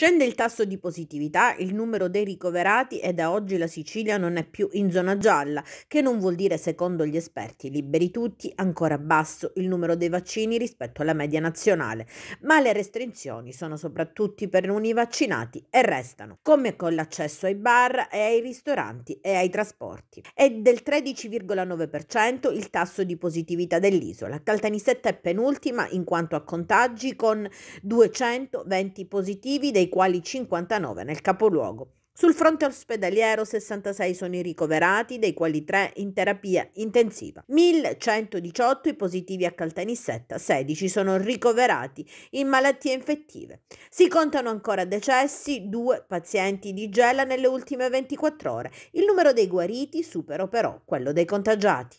Scende il tasso di positività, il numero dei ricoverati e da oggi la Sicilia non è più in zona gialla, che non vuol dire secondo gli esperti liberi tutti ancora basso il numero dei vaccini rispetto alla media nazionale, ma le restrizioni sono soprattutto per non i vaccinati e restano, come con l'accesso ai bar e ai ristoranti e ai trasporti. È del 13,9% il tasso di positività dell'isola. Caltanissetta è penultima in quanto a contagi con 220 positivi dei quali 59 nel capoluogo. Sul fronte ospedaliero 66 sono i ricoverati, dei quali 3 in terapia intensiva. 1118 i positivi a Caltanissetta, 16 sono ricoverati in malattie infettive. Si contano ancora decessi, 2 pazienti di Gela nelle ultime 24 ore. Il numero dei guariti supera però quello dei contagiati.